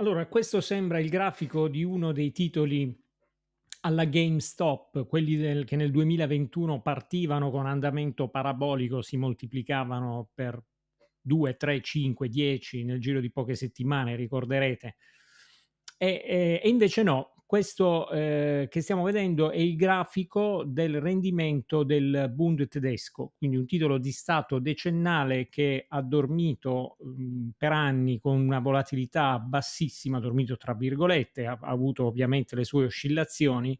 Allora, questo sembra il grafico di uno dei titoli alla GameStop, quelli del, che nel 2021 partivano con andamento parabolico, si moltiplicavano per 2, 3, 5, 10 nel giro di poche settimane, ricorderete. E, e, eh, e invece no, questo eh, che stiamo vedendo è il grafico del rendimento del Bund tedesco, quindi un titolo di Stato decennale che ha dormito mh, mm, per anni con una volatilità bassissima, ha dormito tra virgolette, ha, ha avuto ovviamente le sue oscillazioni,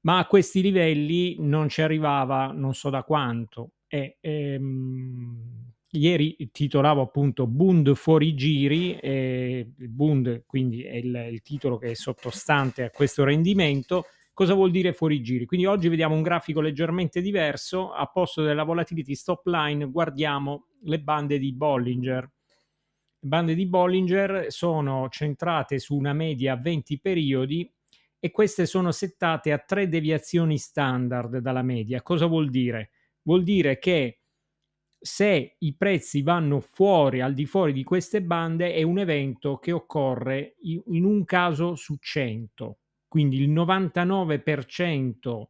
ma a questi livelli non ci arrivava non so da quanto. E, ehm, Ieri titolavo appunto Bund fuori giri, eh, Bund quindi è il, il titolo che è sottostante a questo rendimento, cosa vuol dire fuori giri. Quindi oggi vediamo un grafico leggermente diverso, a posto della volatility stop line guardiamo le bande di Bollinger. Le bande di Bollinger sono centrate su una media a 20 periodi e queste sono settate a tre deviazioni standard dalla media. Cosa vuol dire? Vuol dire che se i prezzi vanno fuori, al di fuori di queste bande, è un evento che occorre in un caso su 100. Quindi il 99%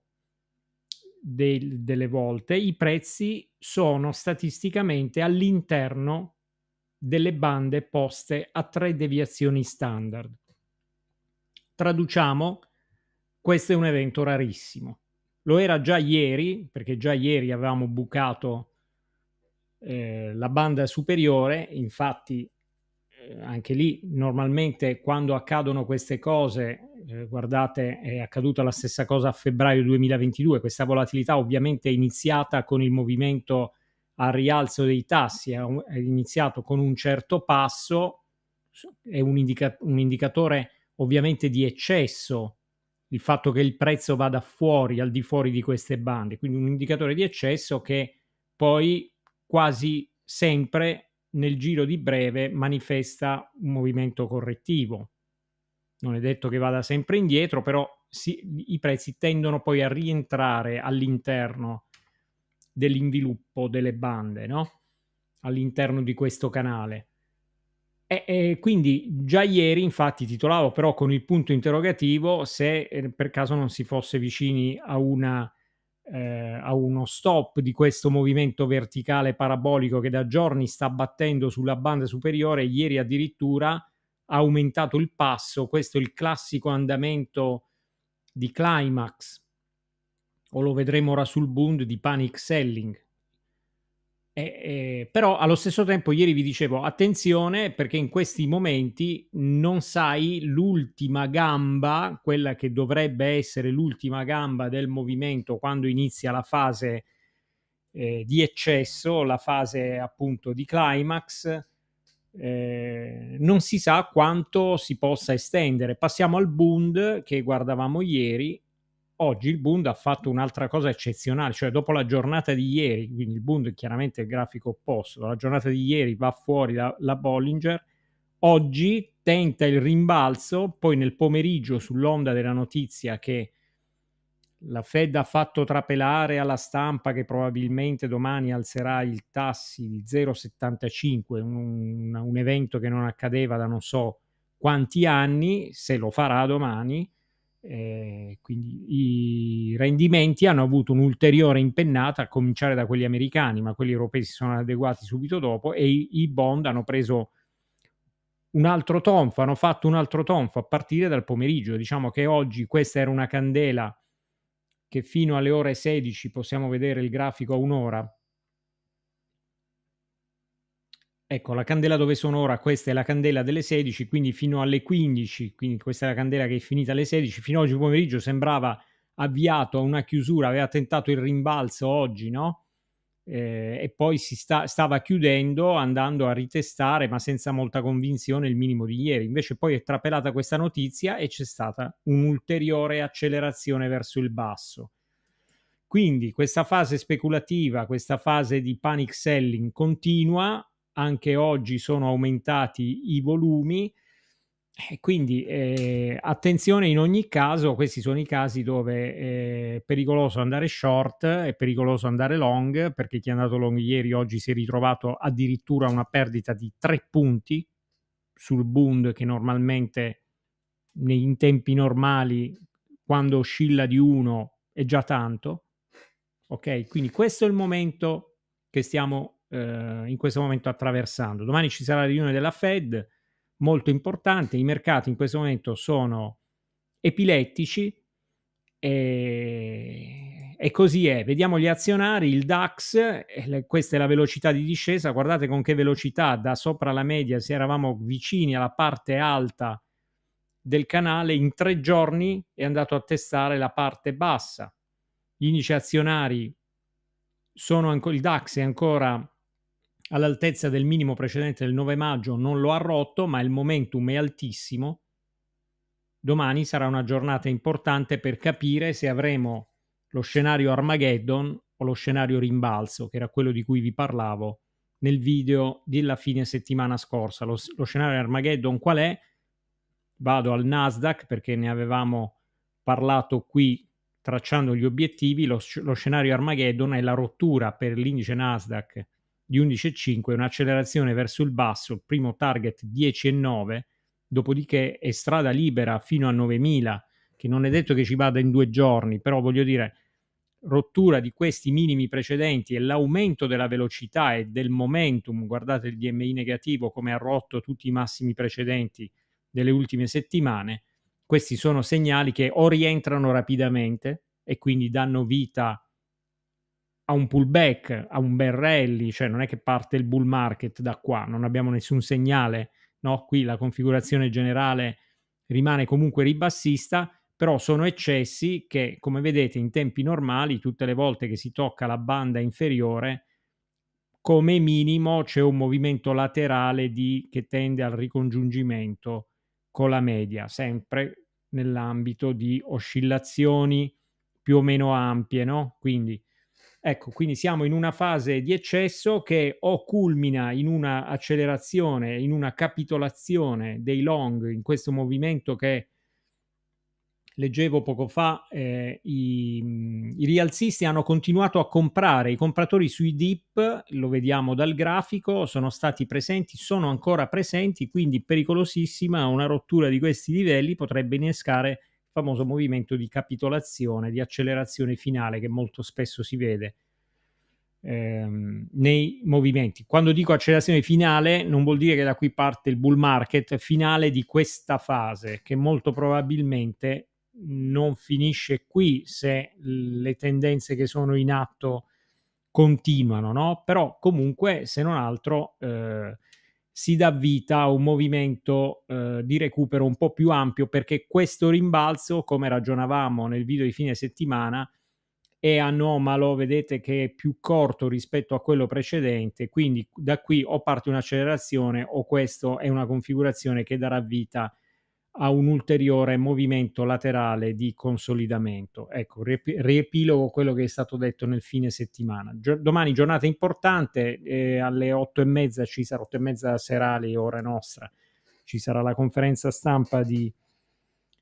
del, delle volte i prezzi sono statisticamente all'interno delle bande poste a tre deviazioni standard. Traduciamo, questo è un evento rarissimo. Lo era già ieri, perché già ieri avevamo bucato eh, la banda superiore, infatti eh, anche lì normalmente quando accadono queste cose, eh, guardate è accaduta la stessa cosa a febbraio 2022, questa volatilità ovviamente è iniziata con il movimento al rialzo dei tassi, è, un, è iniziato con un certo passo, è un, indica- un indicatore ovviamente di eccesso il fatto che il prezzo vada fuori, al di fuori di queste bande, quindi un indicatore di eccesso che poi quasi sempre nel giro di breve manifesta un movimento correttivo. Non è detto che vada sempre indietro, però si, i prezzi tendono poi a rientrare all'interno dell'inviluppo delle bande, no? all'interno di questo canale. E, e, quindi già ieri infatti titolavo però con il punto interrogativo se eh, per caso non si fosse vicini a una eh, a uno stop di questo movimento verticale parabolico che da giorni sta battendo sulla banda superiore, ieri addirittura ha aumentato il passo, questo è il classico andamento di climax o lo vedremo ora sul Bund di panic selling. Eh, eh, però allo stesso tempo ieri vi dicevo attenzione perché in questi momenti non sai l'ultima gamba, quella che dovrebbe essere l'ultima gamba del movimento quando inizia la fase eh, di eccesso, la fase appunto di climax, eh, non si sa quanto si possa estendere. Passiamo al Bund che guardavamo ieri, oggi il Bund ha fatto un'altra cosa eccezionale, cioè dopo la giornata di ieri, quindi il Bund è chiaramente il grafico opposto, la giornata di ieri va fuori la, la Bollinger, oggi tenta il rimbalzo, poi nel pomeriggio sull'onda della notizia che la Fed ha fatto trapelare alla stampa che probabilmente domani alzerà i tassi di 0,75, un, un evento che non accadeva da non so quanti anni, se lo farà domani, eh, quindi i rendimenti hanno avuto un'ulteriore impennata a cominciare da quelli americani, ma quelli europei si sono adeguati subito dopo e i, i bond hanno preso un altro tonfo, hanno fatto un altro tonfo a partire dal pomeriggio. Diciamo che oggi questa era una candela che fino alle ore 16 possiamo vedere il grafico a un'ora Ecco, la candela dove sono ora, questa è la candela delle 16, quindi fino alle 15, quindi questa è la candela che è finita alle 16, fino a oggi pomeriggio sembrava avviato a una chiusura, aveva tentato il rimbalzo oggi, no? Eh, e poi si sta, stava chiudendo andando a ritestare, ma senza molta convinzione, il minimo di ieri. Invece poi è trapelata questa notizia e c'è stata un'ulteriore accelerazione verso il basso. Quindi questa fase speculativa, questa fase di panic selling continua, anche oggi sono aumentati i volumi. E Quindi eh, attenzione, in ogni caso, questi sono i casi dove è eh, pericoloso andare short, è pericoloso andare long, perché chi è andato long ieri oggi si è ritrovato addirittura una perdita di tre punti sul Bund che normalmente in tempi normali quando oscilla di uno è già tanto. Ok, quindi questo è il momento che stiamo eh, in questo momento attraversando. Domani ci sarà la riunione della Fed, molto importante, i mercati in questo momento sono epilettici e, e così è. Vediamo gli azionari, il DAX, eh, questa è la velocità di discesa, guardate con che velocità da sopra la media, se eravamo vicini alla parte alta del canale, in tre giorni è andato a testare la parte bassa. Gli indici azionari sono ancora, il DAX è ancora all'altezza del minimo precedente del 9 maggio non lo ha rotto, ma il momentum è altissimo. Domani sarà una giornata importante per capire se avremo lo scenario Armageddon o lo scenario rimbalzo, che era quello di cui vi parlavo nel video della fine settimana scorsa. Lo, lo scenario Armageddon qual è? Vado al Nasdaq perché ne avevamo parlato qui tracciando gli obiettivi. Lo, lo scenario Armageddon è la rottura per l'indice Nasdaq di 11,5, un'accelerazione verso il basso, primo target 10,9, dopodiché è strada libera fino a 9.000, che non è detto che ci vada in due giorni, però voglio dire, rottura di questi minimi precedenti e l'aumento della velocità e del momentum, guardate il DMI negativo come ha rotto tutti i massimi precedenti delle ultime settimane, questi sono segnali che o rientrano rapidamente e quindi danno vita a un pullback, a un bel rally, cioè non è che parte il bull market da qua, non abbiamo nessun segnale, no? Qui la configurazione generale rimane comunque ribassista, però sono eccessi che, come vedete, in tempi normali, tutte le volte che si tocca la banda inferiore, come minimo c'è un movimento laterale di, che tende al ricongiungimento con la media, sempre nell'ambito di oscillazioni più o meno ampie, no? Quindi Ecco, quindi siamo in una fase di eccesso che o culmina in una accelerazione, in una capitolazione dei long, in questo movimento che leggevo poco fa, eh, i, i, rialzisti hanno continuato a comprare, i compratori sui dip, lo vediamo dal grafico, sono stati presenti, sono ancora presenti, quindi pericolosissima una rottura di questi livelli potrebbe innescare famoso movimento di capitolazione, di accelerazione finale che molto spesso si vede ehm, nei movimenti. Quando dico accelerazione finale non vuol dire che da qui parte il bull market finale di questa fase che molto probabilmente non finisce qui se le tendenze che sono in atto continuano, no? Però comunque, se non altro, eh, si dà vita a un movimento eh, di recupero un po' più ampio perché questo rimbalzo, come ragionavamo nel video di fine settimana, è anomalo, vedete che è più corto rispetto a quello precedente, quindi da qui o parte un'accelerazione o questa è una configurazione che darà vita a a un ulteriore movimento laterale di consolidamento. Ecco, riepilogo quello che è stato detto nel fine settimana. Gio- domani giornata importante, eh, alle otto e mezza ci sarà, otto e mezza serali, ora nostra, ci sarà la conferenza stampa di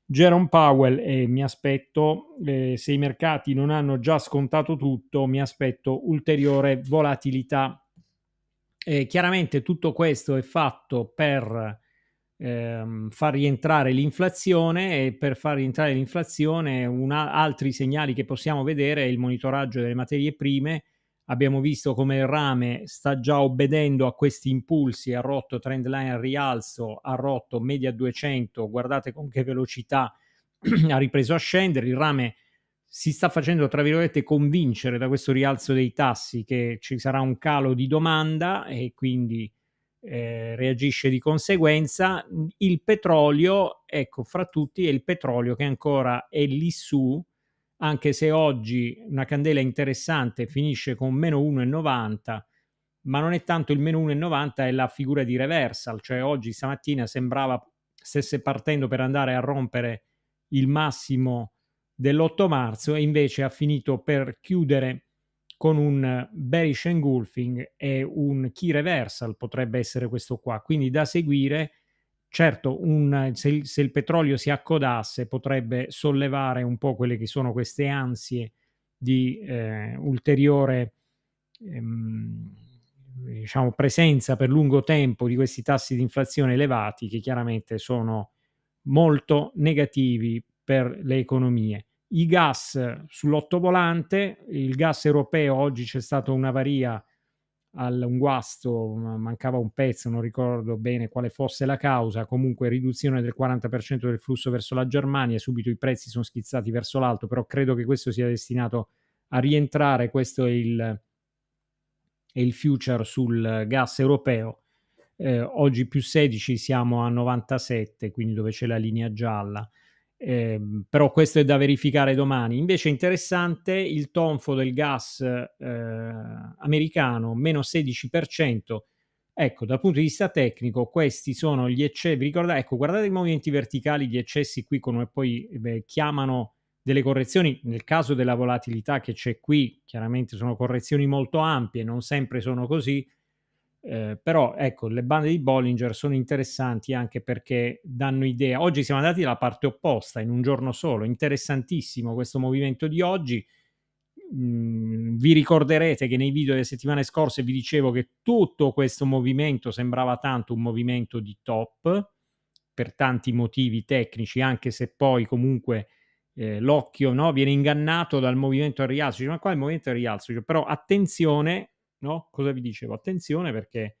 Jerome Powell e mi aspetto, eh, se i mercati non hanno già scontato tutto, mi aspetto ulteriore volatilità. Eh, chiaramente tutto questo è fatto per Ehm, far rientrare l'inflazione e per far rientrare l'inflazione una, altri segnali che possiamo vedere è il monitoraggio delle materie prime. Abbiamo visto come il rame sta già obbedendo a questi impulsi, ha rotto trend line al rialzo, ha rotto media 200, guardate con che velocità ha ripreso a scendere, il rame si sta facendo, tra virgolette, convincere da questo rialzo dei tassi che ci sarà un calo di domanda e quindi eh, reagisce di conseguenza. Il petrolio, ecco, fra tutti è il petrolio che ancora è lì su, anche se oggi una candela interessante finisce con meno 1,90, ma non è tanto il meno 1,90, è la figura di reversal, cioè oggi stamattina sembrava stesse partendo per andare a rompere il massimo dell'8 marzo e invece ha finito per chiudere con un bearish engulfing e un key reversal potrebbe essere questo qua, quindi da seguire certo un, se, se, il petrolio si accodasse potrebbe sollevare un po' quelle che sono queste ansie di eh, ulteriore ehm, diciamo, presenza per lungo tempo di questi tassi di inflazione elevati che chiaramente sono molto negativi per le economie i gas sull'ottovolante, il gas europeo oggi c'è stata un'avaria, al, un guasto, mancava un pezzo, non ricordo bene quale fosse la causa, comunque riduzione del 40% del flusso verso la Germania, subito i prezzi sono schizzati verso l'alto, però credo che questo sia destinato a rientrare, questo è il, è il future sul gas europeo. Eh, oggi più 16 siamo a 97, quindi dove c'è la linea gialla. Eh, però questo è da verificare domani. Invece interessante il tonfo del gas eh, americano, meno 16%. Ecco, dal punto di vista tecnico, questi sono gli eccessi. Vi ricordate? Ecco, guardate i movimenti verticali, gli eccessi qui, come poi beh, chiamano delle correzioni. Nel caso della volatilità che c'è qui, chiaramente sono correzioni molto ampie, non sempre sono così eh, però ecco, le bande di Bollinger sono interessanti anche perché danno idea. Oggi siamo andati dalla parte opposta in un giorno solo. Interessantissimo questo movimento di oggi. Mm, vi ricorderete che nei video delle settimane scorse vi dicevo che tutto questo movimento sembrava tanto un movimento di top per tanti motivi tecnici, anche se poi comunque eh, l'occhio no, viene ingannato dal movimento al rialzo. Dice, ma qua è il movimento a rialzo? Dice, però attenzione no? Cosa vi dicevo? Attenzione perché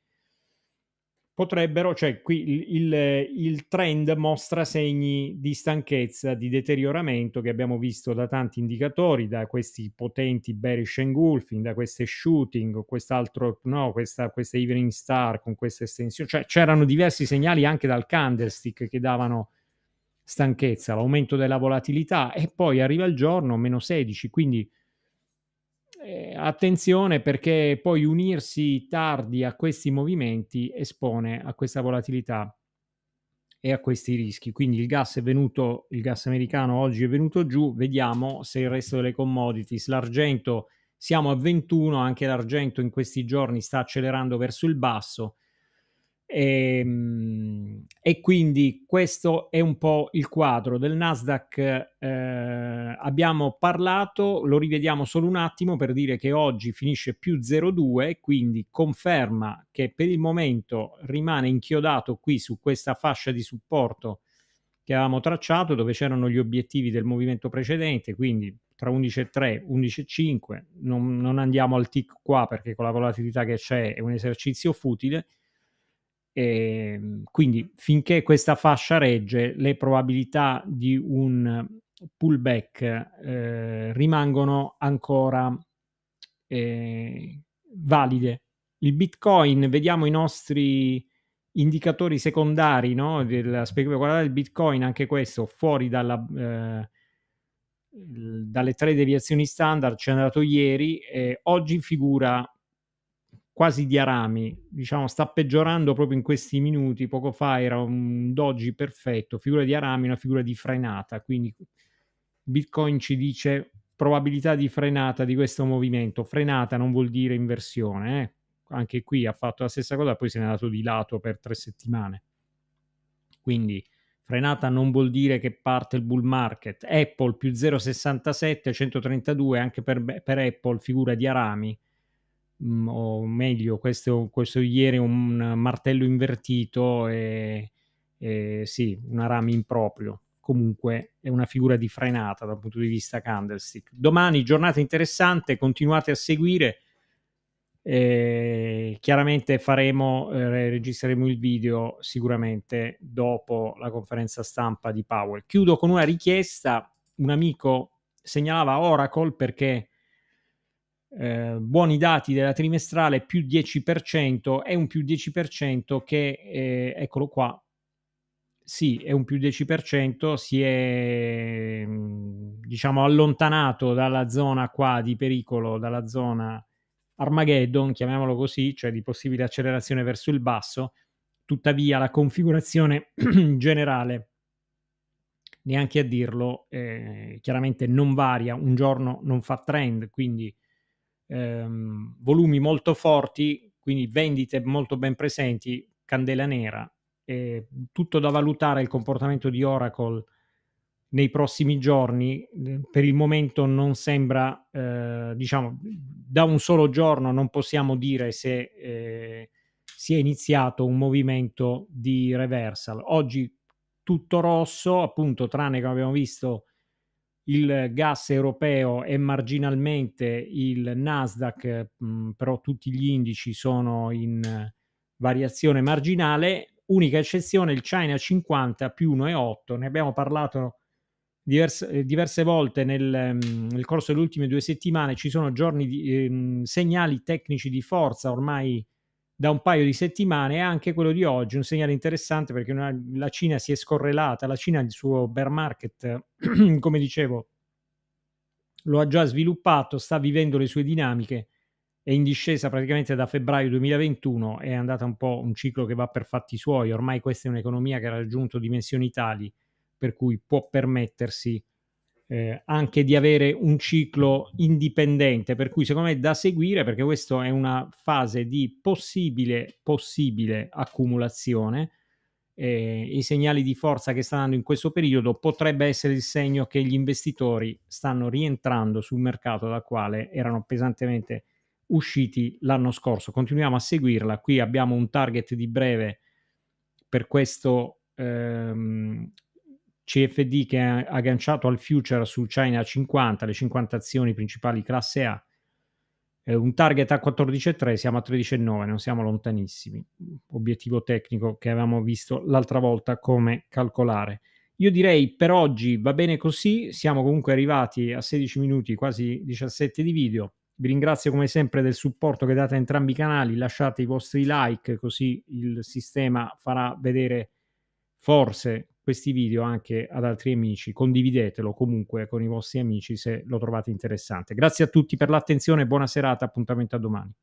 potrebbero, cioè qui il, il, trend mostra segni di stanchezza, di deterioramento che abbiamo visto da tanti indicatori, da questi potenti bearish engulfing, da queste shooting, quest'altro, no, questa, questa evening star con questa estensione, cioè c'erano diversi segnali anche dal candlestick che davano stanchezza, l'aumento della volatilità e poi arriva il giorno, meno 16, quindi eh, attenzione perché poi unirsi tardi a questi movimenti espone a questa volatilità e a questi rischi. Quindi il gas è venuto, il gas americano oggi è venuto giù, vediamo se il resto delle commodities, l'argento siamo a 21, anche l'argento in questi giorni sta accelerando verso il basso e, ehm, e, quindi questo è un po' il quadro del Nasdaq. Eh, abbiamo parlato, lo rivediamo solo un attimo per dire che oggi finisce più 0,2, quindi conferma che per il momento rimane inchiodato qui su questa fascia di supporto che avevamo tracciato, dove c'erano gli obiettivi del movimento precedente, quindi tra 11,3 e 11,5. Non, non andiamo al tick qua perché con la volatilità che c'è è un esercizio futile e ehm, quindi finché questa fascia regge, le probabilità di un pullback eh, rimangono ancora eh, valide. Il Bitcoin, vediamo i nostri indicatori secondari, no? Del, guardate il Bitcoin, anche questo, fuori dalla, eh, dalle tre deviazioni standard, ci è andato ieri, oggi figura quasi di arami, diciamo, sta peggiorando proprio in questi minuti. Poco fa era un doggi perfetto, figura di arami, una figura di frenata, quindi Bitcoin ci dice probabilità di frenata di questo movimento. Frenata non vuol dire inversione, eh? anche qui ha fatto la stessa cosa, poi se n'è andato di lato per tre settimane. Quindi frenata non vuol dire che parte il bull market. Apple più 0,67, 132 anche per, per Apple, figura di arami. Mm, o meglio, questo, questo ieri un martello invertito e, e sì, una rame improprio. Comunque è una figura di frenata dal punto di vista candlestick. Domani giornata interessante, continuate a seguire. Eh, chiaramente faremo, eh, registreremo il video sicuramente dopo la conferenza stampa di Powell. Chiudo con una richiesta, un amico segnalava Oracle perché eh, buoni dati della trimestrale più 10% è un più 10% che, eh, eccolo qua, sì, è un più 10%, si è mm, diciamo allontanato dalla zona qua di pericolo, dalla zona Armageddon, chiamiamolo così, cioè di possibile accelerazione verso il basso, tuttavia la configurazione generale neanche a dirlo, eh, chiaramente non varia, un giorno non fa trend, quindi ehm, volumi molto forti, quindi vendite molto ben presenti, candela nera. Eh, tutto da valutare il comportamento di Oracle nei prossimi giorni. Per il momento non sembra, eh, diciamo, da un solo giorno non possiamo dire se eh, si è iniziato un movimento di reversal. Oggi tutto rosso, appunto, tranne come abbiamo visto il gas europeo e marginalmente il Nasdaq, mm, però tutti gli indici sono in eh, variazione marginale, unica eccezione il China 50 più 1,8, ne abbiamo parlato diverse, eh, diverse volte nel, mm, nel, corso delle ultime due settimane, ci sono giorni di, eh, segnali tecnici di forza ormai da un paio di settimane e anche quello di oggi, un segnale interessante perché una, la Cina si è scorrelata, la Cina il suo bear market, come dicevo, lo ha già sviluppato, sta vivendo le sue dinamiche, è in discesa praticamente da febbraio 2021, è andata un po' un ciclo che va per fatti suoi, ormai questa è un'economia che ha raggiunto dimensioni tali per cui può permettersi eh, anche di avere un ciclo indipendente, per cui secondo me è da seguire perché questa è una fase di possibile, possibile accumulazione. Eh, I segnali di forza che stanno dando in questo periodo potrebbe essere il segno che gli investitori stanno rientrando sul mercato dal quale erano pesantemente usciti l'anno scorso. Continuiamo a seguirla. Qui abbiamo un target di breve per questo ehm, CFD che è agganciato al future su China 50, le 50 azioni principali classe A, eh, un target a 14,3, siamo a 13,9, non siamo lontanissimi. Obiettivo tecnico che avevamo visto l'altra volta come calcolare. Io direi per oggi va bene così, siamo comunque arrivati a 16 minuti, quasi 17 di video. Vi ringrazio come sempre del supporto che date a entrambi i canali, lasciate i vostri like così il sistema farà vedere forse questi video anche ad altri amici, condividetelo comunque con i vostri amici se lo trovate interessante. Grazie a tutti per l'attenzione, buona serata, appuntamento a domani.